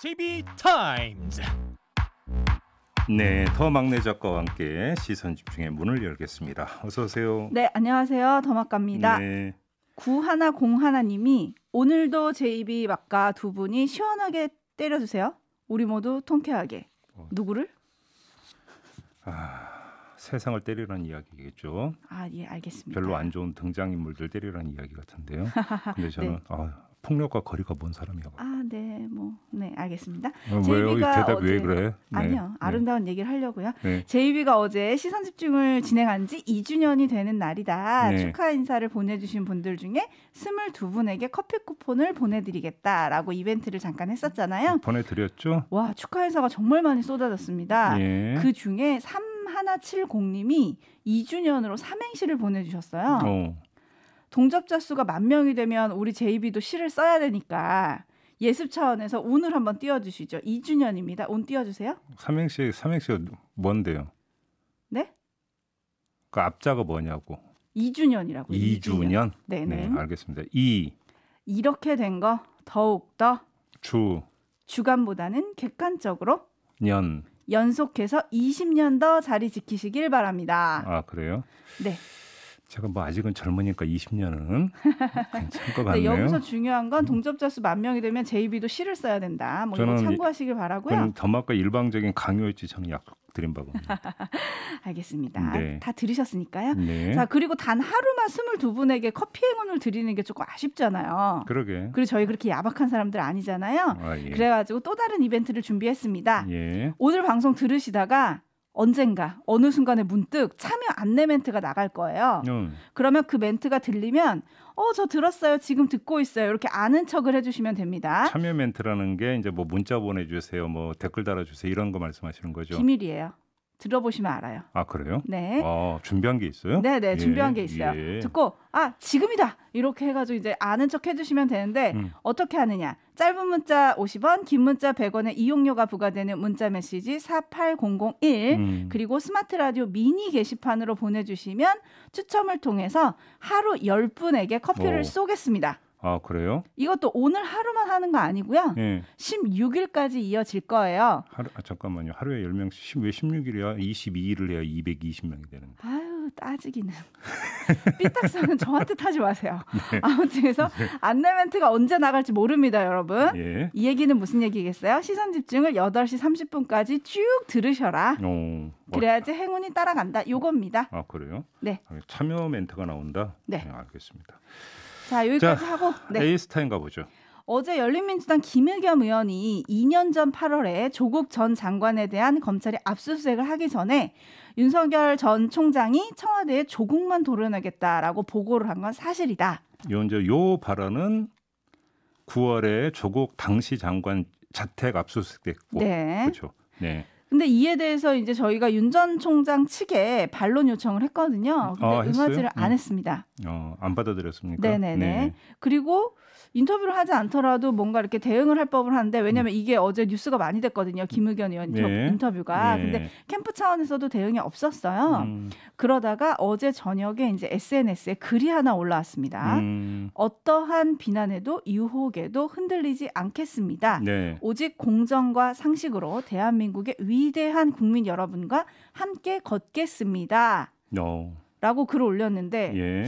JB 타임즈. 네, 더 막내 작가와 함께 시선 집중의 문을 열겠습니다. 어서 오세요. 네, 안녕하세요. 더막가니다 네. 구하나 공하나님이 오늘도 JB 막가 두 분이 시원하게 때려주세요. 우리 모두 통쾌하게. 어. 누구를? 아, 세상을 때리라는 이야기겠죠. 아, 예, 알겠습니다. 별로 안 좋은 등장인물들 때리라는 이야기 같은데요. 근데 저는 네. 아, 폭력과 거리가 먼 사람이야. 아, 네, 뭐, 네, 알겠습니다. 어, 제이비가 대답 어제, 왜 그래? 네. 아니요, 네. 아름다운 네. 얘기를 하려고요. 네. 제이비가 어제 시선 집중을 진행한 지 2주년이 되는 날이다. 네. 축하 인사를 보내주신 분들 중에 22분에게 커피 쿠폰을 보내드리겠다라고 이벤트를 잠깐 했었잖아요. 보내드렸죠. 와, 축하 인사가 정말 많이 쏟아졌습니다. 예. 그 중에 3170님이 2주년으로 삼행시를 보내주셨어요. 오. 어. 동접자 수가 만 명이 되면 우리 제이비도 시를 써야 되니까 예습 차원에서 운을 한번 띄워주시죠. 2주년입니다. 운 띄워주세요. 삼행시 삼행시 뭔데요? 네? 그 앞자가 뭐냐고. 2주년이라고. 2주년. 2주년? 네네. 네, 알겠습니다. 이 이렇게 된 거 더욱 더 주 주간보다는 객관적으로 년 연속해서 20년 더 자리 지키시길 바랍니다. 아 그래요? 네. 제가 뭐 아직은 젊으니까 20년은 괜찮을 것 네, 같네요. 네, 여기서 중요한 건 음. 동접자 수만 명이 되면 JB도 시를 써야 된다. 뭐 이거 참고하시길 바라고요. 더마과 일방적인 강요였지 저는 약속드린 바입니다. 알겠습니다. 네. 다 들으셨으니까요. 네. 자 그리고 단 하루만 22분에게 커피 행운을 드리는 게 조금 아쉽잖아요. 그러게. 그리고 저희 그렇게 야박한 사람들 아니잖아요. 아, 예. 그래가지고 또 다른 이벤트를 준비했습니다. 예. 오늘 방송 들으시다가 언젠가 어느 순간에 문득 참여 안내 멘트가 나갈 거예요. 음. 그러면 그 멘트가 들리면 어 저 들었어요 지금 듣고 있어요 이렇게 아는 척을 해주시면 됩니다. 참여 멘트라는 게 이제 뭐 문자 보내주세요 뭐 댓글 달아주세요 이런 거 말씀하시는 거죠. 비밀이에요. 들어보시면 알아요. 아 그래요? 네. 아, 준비한 게 있어요? 네, 네, 예, 준비한 게 있어요. 예. 듣고 아 지금이다 이렇게 해가지고 이제 아는 척 해주시면 되는데 음. 어떻게 하느냐? 짧은 문자 50원, 긴 문자 100원의 이용료가 부과되는 문자 메시지 48001 음. 그리고 스마트 라디오 미니 게시판으로 보내주시면 추첨을 통해서 하루 10분에게 커피를 오. 쏘겠습니다. 아 그래요? 이것도 오늘 하루만 하는 거 아니고요. 예. 16일까지 이어질 거예요. 하루 아, 잠깐만요. 하루에 10명씩 왜 16일이야? 22일을 해야 220명이 되는 거 아유 따지기는. 삐딱선은 저한테 타지 마세요. 네. 아무튼 그래서 네. 안내 멘트가 언제 나갈지 모릅니다, 여러분. 예. 이 얘기는 무슨 얘기겠어요? 시선 집중을 8시 30분까지 쭉 들으셔라. 오, 그래야지 행운이 따라간다. 요겁니다. 아 그래요? 네. 아, 참여 멘트가 나온다. 네, 네 알겠습니다. 자 여기까지 자, 하고 네. 에이스타인 가보죠. 어제 열린민주당 김의겸 의원이 2년 전 8월에 조국 전 장관에 대한 검찰이 압수수색을 하기 전에 윤석열 전 총장이 청와대에 조국만 도려내겠다라고 보고를 한 건 사실이다. 요 이제 요 발언은 9월에 조국 당시 장관 자택 압수수색됐고 네. 그렇죠. 네. 근데 이에 대해서 이제 저희가 윤 전 총장 측에 반론 요청을 했거든요. 근데 아, 음화지를 음. 안 했습니다. 어, 안 받아들였습니까? 네네네. 네. 그리고 인터뷰를 하지 않더라도 뭔가 이렇게 대응을 할 법을 하는데 왜냐하면 음. 이게 어제 뉴스가 많이 됐거든요. 김의견 의원 네. 인터뷰가. 네. 근데 캠프 차원에서도 대응이 없었어요. 음. 그러다가 어제 저녁에 이제 SNS에 글이 하나 올라왔습니다. 음. 어떠한 비난에도 유혹에도 흔들리지 않겠습니다. 네. 오직 공정과 상식으로 대한민국의 위대한 국민 여러분과 함께 걷겠습니다. n 어. 라고 글을 올렸는데 예.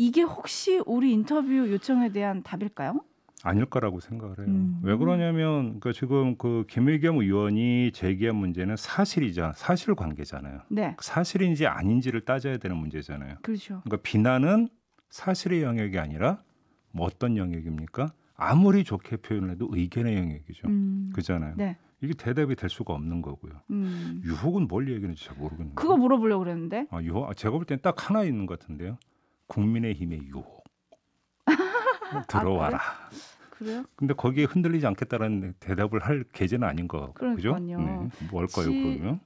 이게 혹시 우리 인터뷰 요청에 대한 답일까요? 아닐 거라고 생각을 해요. 음. 왜 그러냐면 그 지금 그 김의겸 의원이 제기한 문제는 사실이자 사실 관계잖아요. 네. 사실인지 아닌지를 따져야 되는 문제잖아요. 그렇죠. 그러니까 비난은 사실의 영역이 아니라 뭐 어떤 영역입니까? 아무리 좋게 표현을 해도 의견의 영역이죠. 음. 그잖아요. 네. 이게 대답이 될 수가 없는 거고요. 음. 유혹은 뭘 얘기하는지 잘 모르겠네요. 그거 물어보려고 그랬는데. 아, 유혹 아, 제가 볼 때는 딱 하나 있는 것 같은데요. 국민의힘의 유혹 아, 들어와라. 아, 그래요? 근데 거기에 흔들리지 않겠다라는 대답을 할 계제는 아닌 거 그죠? 네. 뭘 거예요 그러면?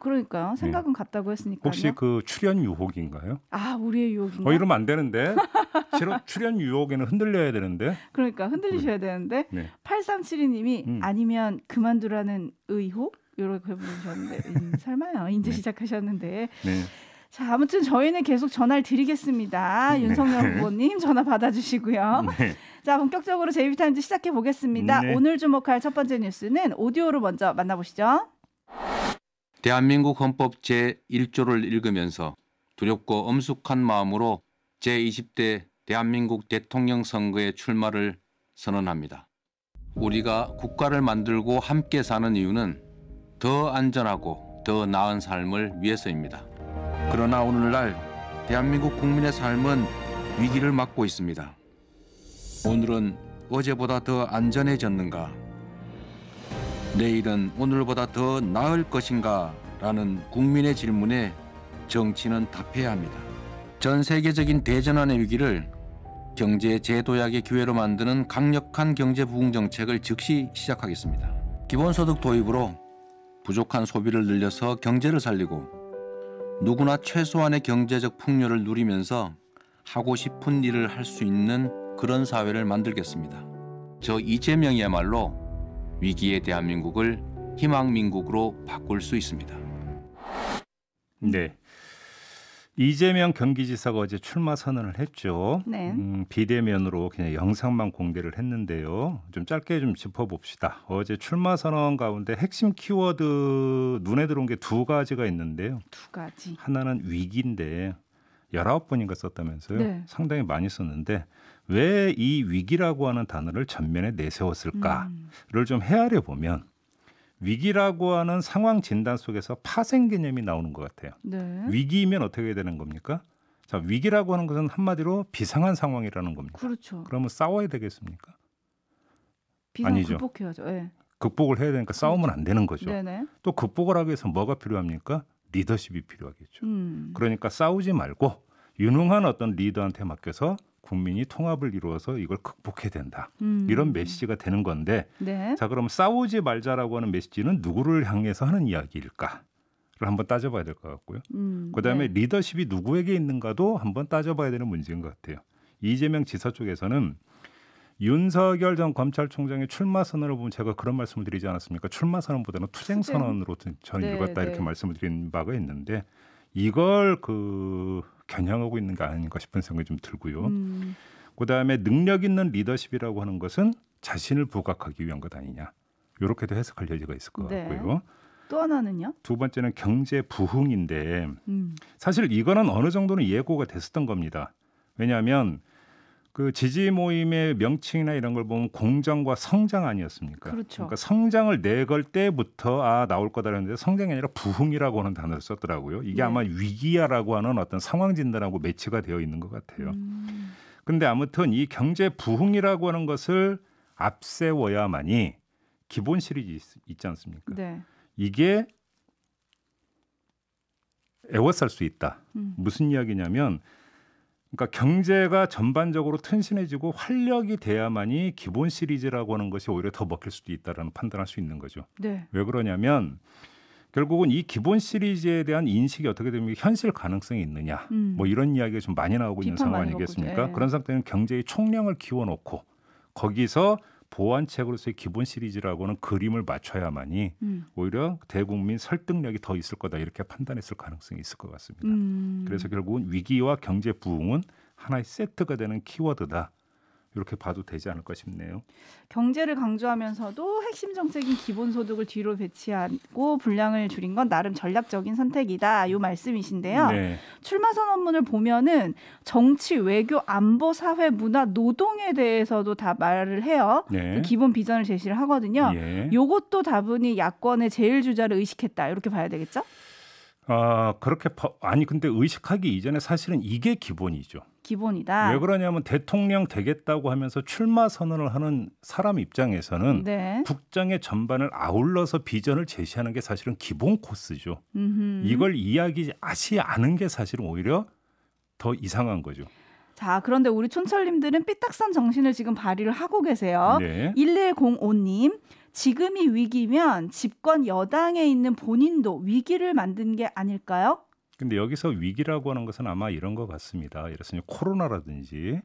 그러니까요. 네. 생각은 네. 같다고 했으니까. 혹시 그 출연 유혹인가요? 아, 우리의 유혹인가? 어, 이러면 안 되는데. 출연 유혹에는 흔들려야 되는데. 그러니까 흔들리셔야 되는데. 네. 8372님이 음. 아니면 그만두라는 의혹? 이렇게 보내셨는데 음, 설마요. 이제 네. 시작하셨는데. 네. 자, 아무튼 저희는 계속 전화를 드리겠습니다. 네. 윤석열 후보님 전화 받아주시고요. 네. 자, 본격적으로 제이비타임즈 시작해 보겠습니다. 네. 오늘 주목할 첫 번째 뉴스는 오디오로 먼저 만나보시죠. 대한민국 헌법 제1조를 읽으면서 두렵고 엄숙한 마음으로 제20대 대한민국 대통령 선거에 출마를 선언합니다. 우리가 국가를 만들고 함께 사는 이유는 더 안전하고 더 나은 삶을 위해서입니다. 그러나 오늘날 대한민국 국민의 삶은 위기를 맞고 있습니다. 오늘은 어제보다 더 안전해졌는가? 내일은 오늘보다 더 나을 것인가? 라는 국민의 질문에 정치는 답해야 합니다. 전 세계적인 대전환의 위기를 경제 재도약의 기회로 만드는 강력한 경제 부흥 정책을 즉시 시작하겠습니다. 기본소득 도입으로 부족한 소비를 늘려서 경제를 살리고 누구나 최소한의 경제적 풍요를 누리면서 하고 싶은 일을 할 수 있는 그런 사회를 만들겠습니다. 저 이재명이야말로 위기의 대한민국을 희망민국으로 바꿀 수 있습니다. 네. 이재명 경기지사가 어제 출마 선언을 했죠. 네. 음, 비대면으로 그냥 영상만 공개를 했는데요. 좀 짧게 좀 짚어봅시다. 어제 출마 선언 가운데 핵심 키워드 눈에 들어온 게 두 가지가 있는데요. 두 가지. 하나는 위기인데 1 9 번인가 썼다면서요. 네. 상당히 많이 썼는데 왜 이 위기라고 하는 단어를 전면에 내세웠을까를 음. 좀 헤아려 보면 위기라고 하는 상황 진단 속에서 파생 개념이 나오는 것 같아요. 네. 위기이면 어떻게 되는 겁니까? 자, 위기라고 하는 것은 한마디로 비상한 상황이라는 겁니다. 그렇죠. 그러면 싸워야 되겠습니까? 아니죠. 극복해야죠. 네. 극복을 해야 되니까 싸우면 안 되는 거죠. 네네. 또 극복을 하기 위해서 뭐가 필요합니까? 리더십이 필요하겠죠. 음. 그러니까 싸우지 말고 유능한 어떤 리더한테 맡겨서 국민이 통합을 이루어서 이걸 극복해야 된다. 음. 이런 메시지가 되는 건데 네. 자 그럼 싸우지 말자라고 하는 메시지는 누구를 향해서 하는 이야기일까? 를 한번 따져봐야 될 것 같고요. 음, 그다음에 네. 리더십이 누구에게 있는가도 한번 따져봐야 되는 문제인 것 같아요. 이재명 지사 쪽에서는 윤석열 전 검찰총장의 출마 선언을 보면 제가 그런 말씀을 드리지 않았습니까? 출마 선언보다는 투쟁 선언으로 저는 네, 읽었다 이렇게 네. 말씀을 드린 바가 있는데 이걸 그 겨냥하고 있는거 아닌가 싶은 생각이 좀 들고요. 음. 그다음에 능력 있는 리더십이라고 하는 것은 자신을 부각하기 위한 것 아니냐. 이렇게도 해석할 여지가 있을 것 네. 같고요. 또 하나는요? 두 번째는 경제 부흥인데 음. 사실 이거는 어느 정도는 예고가 됐었던 겁니다. 왜냐하면 그 지지 모임의 명칭이나 이런 걸 보면 공정과 성장 아니었습니까? 그렇죠. 그러니까 성장을 내걸 때부터 아 나올 거다라는데 성장이 아니라 부흥이라고 하는 단어를 썼더라고요. 이게 네. 아마 위기야라고 하는 어떤 상황 진단하고 매치가 되어 있는 것 같아요. 음. 근데 아무튼 이 경제 부흥이라고 하는 것을 앞세워야만이 기본 시리즈 있, 지 않습니까? 네. 이게 애워쌀 수 있다. 음. 무슨 이야기냐면 그러니까 경제가 전반적으로 튼실해지고 활력이 돼야만이 기본 시리즈라고 하는 것이 오히려 더 먹힐 수도 있다라는 판단할 수 있는 거죠. 네. 왜 그러냐면 결국은 이 기본 시리즈에 대한 인식이 어떻게 되면 현실 가능성이 있느냐 음. 뭐 이런 이야기가 좀 많이 나오고 있는 상황 아니겠습니까? 예. 그런 상태는 경제의 총량을 키워놓고 거기서 보완책으로서의 기본 시리즈라고는 그림을 맞춰야만이 음. 오히려 대국민 설득력이 더 있을 거다 이렇게 판단했을 가능성이 있을 것 같습니다. 음. 그래서 결국은 위기와 경제 부흥은 하나의 세트가 되는 키워드다. 이렇게 봐도 되지 않을까 싶네요. 경제를 강조하면서도 핵심 정책인 기본소득을 뒤로 배치하고 분량을 줄인 건 나름 전략적인 선택이다. 요 말씀이신데요. 네. 출마 선언문을 보면은 정치, 외교, 안보, 사회, 문화, 노동에 대해서도 다 말을 해요. 네. 그 기본 비전을 제시를 하거든요. 예. 요것도 다분히 야권의 제일 주자를 의식했다. 이렇게 봐야 되겠죠? 아, 그렇게 바, 아니 근데 의식하기 이전에 사실은 이게 기본이죠. 기본이다. 왜 그러냐면 대통령 되겠다고 하면서 출마 선언을 하는 사람 입장에서는 네. 국정의 전반을 아울러서 비전을 제시하는 게 사실은 기본 코스죠. 음흠. 이걸 이야기 아시 않은 게 사실은 오히려 더 이상한 거죠. 자, 그런데 우리 촌철님들은 삐딱선 정신을 지금 발휘를 하고 계세요. 네. 1105님. 지금이 위기면 집권 여당에 있는 본인도 위기를 만든 게 아닐까요? 근데 여기서 위기라고 하는 것은 아마 이런 것 같습니다. 이를 들면 코로나라든지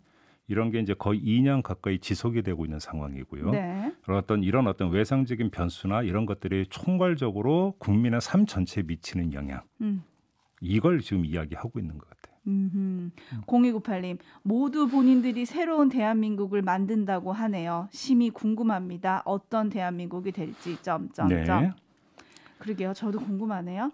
이런 게 이제 거의 2년 가까이 지속이 되고 있는 상황이고요. 네. 어떤 이런 어떤 외상적인 변수나 이런 것들이 총괄적으로 국민의 삶 전체에 미치는 영향. 음. 이걸 지금 이야기하고 있는 것 같아요. 음. 0298님 모두 본인들이 새로운 대한민국을 만든다고 하네요. 심히 궁금합니다. 어떤 대한민국이 될지 점점점. 네. 그러게요. 저도 궁금하네요.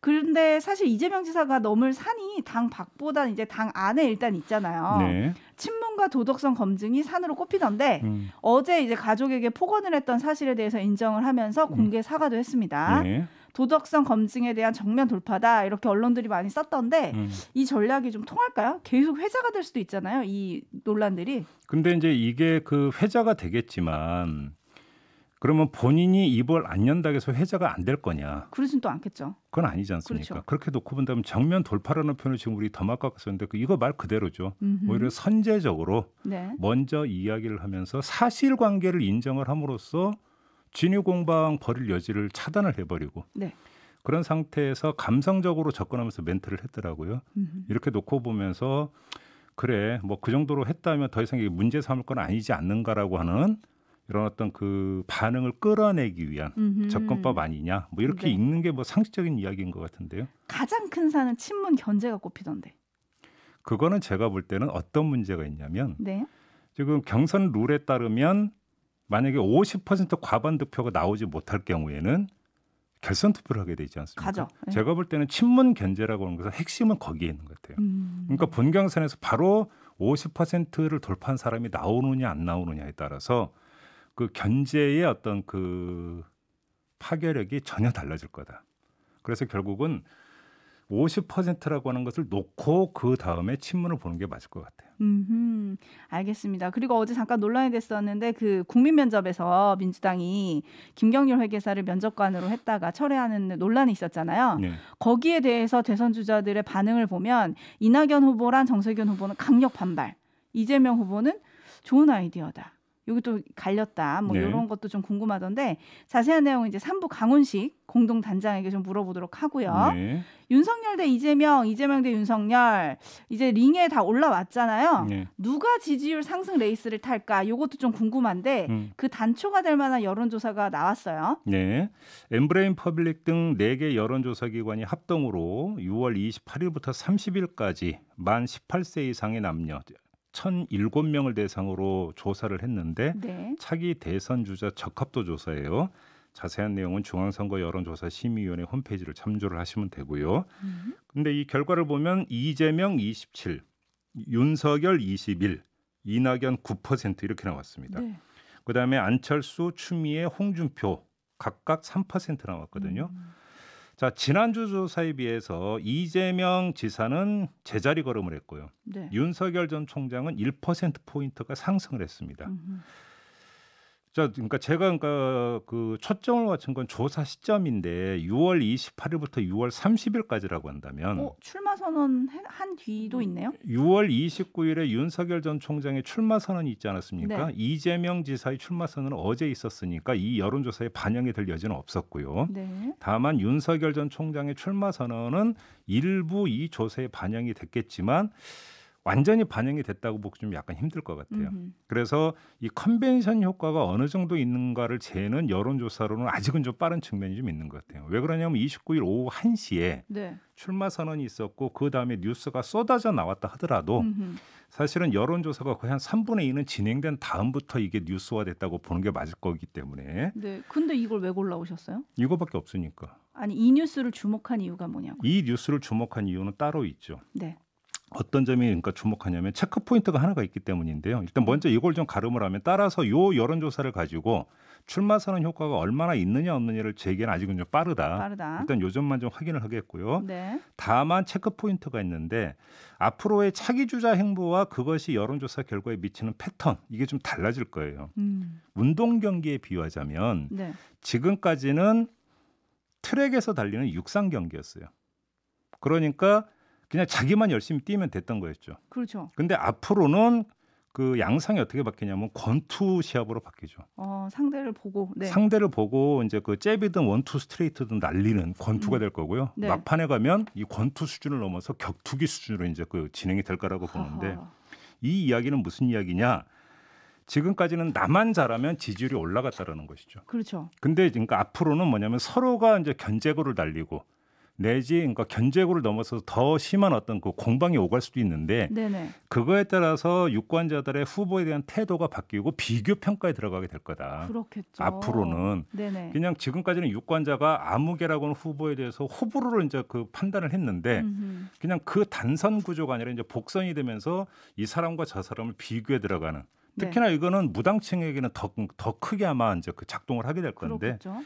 그런데 사실 이재명 지사가 넘을 산이 당 밖보다 이제 당 안에 일단 있잖아요. 네. 친문과 도덕성 검증이 산으로 꼽히던데 음. 어제 이제 가족에게 폭언을 했던 사실에 대해서 인정을 하면서 음. 공개 사과도 했습니다. 네. 도덕성 검증에 대한 정면 돌파다 이렇게 언론들이 많이 썼던데 음. 이 전략이 좀 통할까요? 계속 회자가 될 수도 있잖아요. 이 논란들이. 근데 이제 이게 그 회자가 되겠지만 그러면 본인이 입을 안 연다고 해서 회자가 안 될 거냐? 그러진 또 않겠죠. 그건 아니지 않습니까? 그렇죠. 그렇게 놓고 본다면 정면 돌파라는 표현을 지금 우리 더마카가 썼는데 이거 말 그대로죠. 음흠. 오히려 선제적으로 네. 먼저 이야기를 하면서 사실관계를 인정을 함으로써 진위 공방 벌일 여지를 차단을 해버리고 네. 그런 상태에서 감성적으로 접근하면서 멘트를 했더라고요. 음흠. 이렇게 놓고 보면서 그래 뭐 그 정도로 했다면 더 이상 이게 문제 삼을 건 아니지 않는가라고 하는 이런 어떤 그 반응을 끌어내기 위한 음흠. 접근법 아니냐 뭐 이렇게 네. 읽는 게 뭐 상식적인 이야기인 것 같은데요. 가장 큰 사는 친문 견제가 꼽히던데. 그거는 제가 볼 때는 어떤 문제가 있냐면 네. 지금 경선 룰에 따르면 만약에 50% 과반 득표가 나오지 못할 경우에는 결선 투표를 하게 되지 않습니까? 가죠. 네. 제가 볼 때는 친문 견제라고 하는 것은 핵심은 거기에 있는 것 같아요. 음. 그러니까 본경선에서 바로 50%를 돌파한 사람이 나오느냐 안 나오느냐에 따라서 그 견제의 어떤 그 파괴력이 전혀 달라질 거다. 그래서 결국은 50%라고 하는 것을 놓고 그 다음에 친문을 보는 게 맞을 것 같아요. 음, 알겠습니다. 그리고 어제 잠깐 논란이 됐었는데 그 국민 면접에서 민주당이 김경률 회계사를 면접관으로 했다가 철회하는 논란이 있었잖아요. 네. 거기에 대해서 대선 주자들의 반응을 보면 이낙연 후보랑 정세균 후보는 강력 반발, 이재명 후보는 좋은 아이디어다. 여기 또 갈렸다. 뭐 네. 이런 것도 좀 궁금하던데 자세한 내용은 이제 3부 강훈식 공동 단장에게 좀 물어보도록 하고요. 네. 윤석열 대 이재명, 이재명 대 윤석열 이제 링에 다 올라왔잖아요. 네. 누가 지지율 상승 레이스를 탈까? 이것도 좀 궁금한데 음. 그 단초가 될 만한 여론조사가 나왔어요. 네, 엠브레인 퍼블릭 등 4개 여론조사기관이 합동으로 6월 28일부터 30일까지 만 18세 이상의 남녀 1 0 0 7 명을 대상으로 조사를 했는데 네. 차기 대선 주자 적합도 조사예요. 자세한 내용은 중앙선거 여론조사 심의위원회 홈페이지를 참조를 하시면 되고요. 음. 근데 이 결과를 보면 이재명 27, 윤석열 21, 이낙연 9% 이렇게 나왔습니다. 네. 그다음에 안철수, 추미애, 홍준표 각각 3% 나왔거든요. 음. 자 지난주 조사에 비해서 이재명 지사는 제자리 걸음을 했고요. 네. 윤석열 전 총장은 1% 포인트가 상승을 했습니다. 음흠. 자, 그러니까 제가 그러니까 그 초점을 맞춘 건 조사 시점인데 6월 28일부터 6월 30일까지라고 한다면 어, 출마 선언 한 뒤도 있네요. 6월 29일에 윤석열 전 총장의 출마 선언이 있지 않았습니까? 네. 이재명 지사의 출마 선언은 어제 있었으니까 이 여론조사에 반영이 될 여지는 없었고요. 네. 다만 윤석열 전 총장의 출마 선언은 일부 이 조사에 반영이 됐겠지만 완전히 반영이 됐다고 보기 좀 약간 힘들 것 같아요. 음흠. 그래서 이 컨벤션 효과가 어느 정도 있는가를 재는 여론조사로는 아직은 좀 빠른 측면이 좀 있는 것 같아요. 왜 그러냐면 29일 오후 1시에 네. 출마 선언이 있었고 그 다음에 뉴스가 쏟아져 나왔다 하더라도 음흠. 사실은 여론조사가 거의 한 3분의 2는 진행된 다음부터 이게 뉴스화됐다고 보는 게 맞을 거기 때문에. 네. 근데 이걸 왜 골라오셨어요? 이거밖에 없으니까. 아니 이 뉴스를 주목한 이유가 뭐냐고. 이 뉴스를 주목한 이유는 따로 있죠. 네. 어떤 점이 그러니까 주목하냐면 체크 포인트가 하나가 있기 때문인데요. 일단 먼저 이걸 좀 가름을 하면 따라서 요 여론 조사를 가지고 출마 선언 효과가 얼마나 있느냐 없느냐를 제기는 아직은 좀 빠르다. 빠르다. 일단 요점만 좀 확인을 하겠고요. 네. 다만 체크 포인트가 있는데 앞으로의 차기 주자 행보와 그것이 여론 조사 결과에 미치는 패턴 이게 좀 달라질 거예요. 음. 운동 경기에 비유하자면 네. 지금까지는 트랙에서 달리는 육상 경기였어요. 그러니까 그냥 자기만 열심히 뛰면 됐던 거였죠. 그렇죠. 근데 앞으로는 그 양상이 어떻게 바뀌냐면 권투 시합으로 바뀌죠. 어, 상대를 보고 네. 상대를 보고 이제 그 잽이든 원투 스트레이트든 날리는 권투가 음. 될 거고요. 네. 막판에 가면 이 권투 수준을 넘어서 격투기 수준으로 이제 그 진행이 될 거라고 보는데 하하. 이 이야기는 무슨 이야기냐? 지금까지는 나만 잘하면 지지율이 올라갔다라는 것이죠. 그렇죠. 근데 그러니까 앞으로는 뭐냐면 서로가 이제 견제구를 날리고 내지 그러니까 견제구를 넘어서더 심한 어떤 그 공방이 오갈 수도 있는데 네네. 그거에 따라서 유권자들의 후보에 대한 태도가 바뀌고 비교 평가에 들어가게 될 거다. 그렇겠죠. 앞으로는 네네. 그냥 지금까지는 유권자가 아무개라고는 후보에 대해서 호불호를 이제 그 판단을 했는데 음흠. 그냥 그 단선 구조가 아니라 이제 복선이 되면서 이 사람과 저 사람을 비교해 들어가는 특히나 네. 이거는 무당층에게는 더, 더 크게 아마 이제 그 작동을 하게 될 건데 그렇겠죠.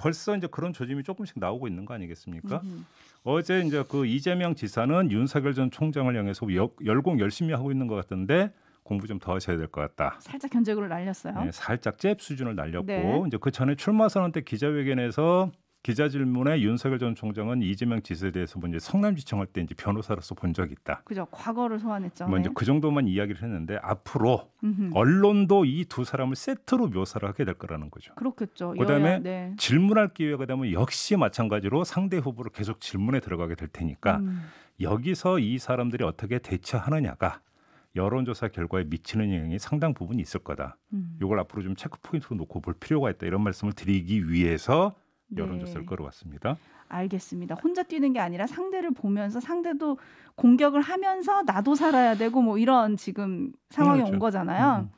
벌써 이제 그런 조짐이 조금씩 나오고 있는 거 아니겠습니까? 음 어제 이제 그 이재명 지사는 윤석열 전 총장을 향해서 열공 열심히 하고 있는 것 같은데 공부 좀 더 하셔야 될 것 같다. 살짝 견적으 날렸어요. 네, 살짝 잽 수준을 날렸고 네. 이제 그 전에 출마 선언 때 기자회견에서 기자 질문에 윤석열 전 총장은 이재명 지수에 대해서 먼저 뭐 성남지청할 때 이제 변호사로서 본 적이 있다. 그죠. 과거를 소환했죠. 먼저 뭐 네. 그 정도만 이야기를 했는데 앞으로 음흠. 언론도 이 두 사람을 세트로 묘사를 하게 될 거라는 거죠. 그렇겠죠. 그다음에 여야, 네. 질문할 기회가 되면 역시 마찬가지로 상대 후보를 계속 질문에 들어가게 될 테니까 음. 여기서 이 사람들이 어떻게 대처하느냐가 여론조사 결과에 미치는 영향이 상당 부분이 있을 거다. 음. 이걸 앞으로 좀 체크 포인트로 놓고 볼 필요가 있다. 이런 말씀을 드리기 위해서 네. 여론조사를 네. 끌어왔습니다. 알겠습니다. 혼자 뛰는 게 아니라 상대를 보면서 상대도 공격을 하면서 나도 살아야 되고 뭐 이런 지금 상황이 그렇죠. 온 거잖아요. 음, 음.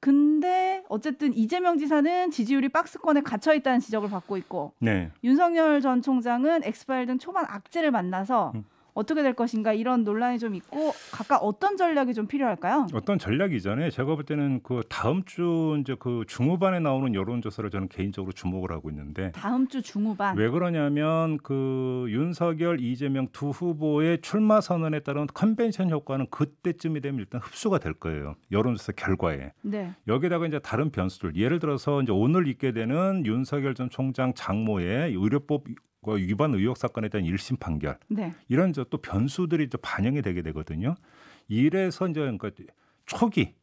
근데 어쨌든 이재명 지사는 지지율이 박스권에 갇혀 있다는 지적을 받고 있고 네. 윤석열 전 총장은 엑스파일 등 초반 악재를 만나서 음. 어떻게 될 것인가 이런 논란이 좀 있고 각각 어떤 전략이 좀 필요할까요? 어떤 전략 이전에 제가 볼 때는 그 다음 주 이제 그 중후반에 나오는 여론조사를 저는 개인적으로 주목을 하고 있는데 다음 주 중후반 왜 그러냐면 그 윤석열 이재명 두 후보의 출마 선언에 따른 컨벤션 효과는 그때쯤이 되면 일단 흡수가 될 거예요 여론조사 결과에 네. 여기다가 이제 다른 변수들 예를 들어서 이제 오늘 있게 되는 윤석열 전 총장 장모의 의료법 그 위반 의혹 사건에 대한 1심 판결 네. 이런 저 또 변수들이 또 반영이 되게 되거든요. 이래서 이제 그러니까 초기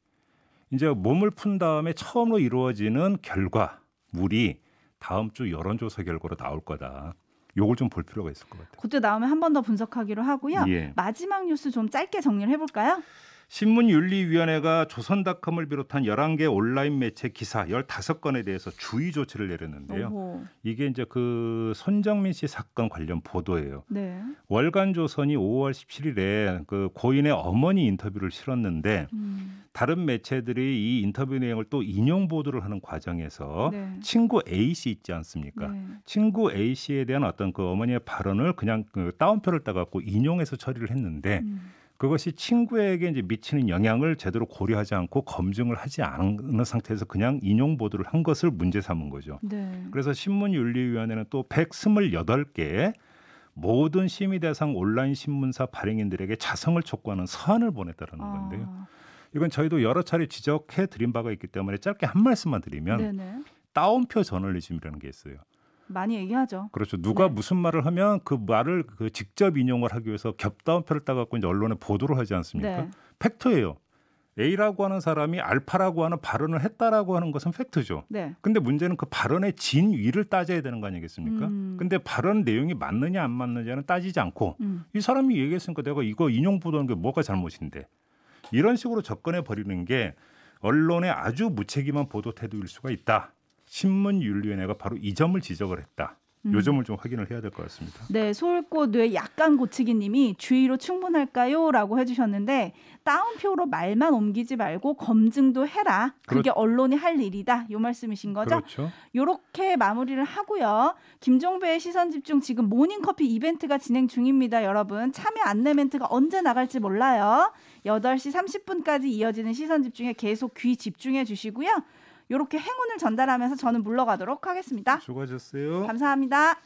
이제 몸을 푼 다음에 처음으로 이루어지는 결과물이 다음 주 여론조사 결과로 나올 거다. 요걸 좀 볼 필요가 있을 것 같아요. 그때 나오면 한 번 더 분석하기로 하고요. 예. 마지막 뉴스 좀 짧게 정리를 해볼까요? 신문윤리위원회가 조선닷컴을 비롯한 11개 온라인 매체 기사 15건에 대해서 주의 조치를 내렸는데요. 어허. 이게 이제 그 손정민 씨 사건 관련 보도예요. 네. 월간 조선이 5월 17일에 그 고인의 어머니 인터뷰를 실었는데 음. 다른 매체들이 이 인터뷰 내용을 또 인용 보도를 하는 과정에서 네. 친구 A 씨 있지 않습니까? 네. 친구 A 씨에 대한 어떤 그 어머니의 발언을 그냥 그 따옴표를 따갖고 인용해서 처리를 했는데 음. 그것이 친구에게 이제 미치는 영향을 제대로 고려하지 않고 검증을 하지 않은 상태에서 그냥 인용 보도를 한 것을 문제 삼은 거죠. 네. 그래서 신문윤리위원회는 또 128개의 모든 심의 대상 온라인 신문사 발행인들에게 자성을 촉구하는 서한을 보냈다라는 아. 건데요. 이건 저희도 여러 차례 지적해 드린 바가 있기 때문에 짧게 한 말씀만 드리면 네네. 따옴표 저널리즘이라는 게 있어요. 많이 얘기하죠. 그렇죠. 누가 네. 무슨 말을 하면 그 말을 그 직접 인용을 하기 위해서 겹다운표를 따갖고 이제 언론에 보도를 하지 않습니까? 네. 팩트예요. A라고 하는 사람이 알파라고 하는 발언을 했다라고 하는 것은 팩트죠. 네. 근데 문제는 그 발언의 진위를 따져야 되는 거 아니겠습니까? 음. 근데 발언 내용이 맞느냐 안 맞느냐는 따지지 않고 음. 이 사람이 얘기했으니까 내가 이거 인용 보도하는 게 뭐가 잘못인데 이런 식으로 접근해 버리는 게 언론의 아주 무책임한 보도 태도일 수가 있다. 신문윤리위원회가 바로 이 점을 지적을 했다. 요점을 음. 좀 확인을 해야 될 것 같습니다. 네, 서울고뇌 약간 고치기님이 주의로 충분할까요?라고 해주셨는데 다운표로 말만 옮기지 말고 검증도 해라. 그게 그렇... 언론이 할 일이다. 요 말씀이신 거죠? 그렇죠. 요렇게 마무리를 하고요. 김종배의 시선 집중 지금 모닝 커피 이벤트가 진행 중입니다, 여러분. 참여 안내 멘트가 언제 나갈지 몰라요. 8시 30분까지 이어지는 시선 집중에 계속 귀 집중해 주시고요. 이렇게 행운을 전달하면서 저는 물러가도록 하겠습니다. 수고하셨어요. 감사합니다.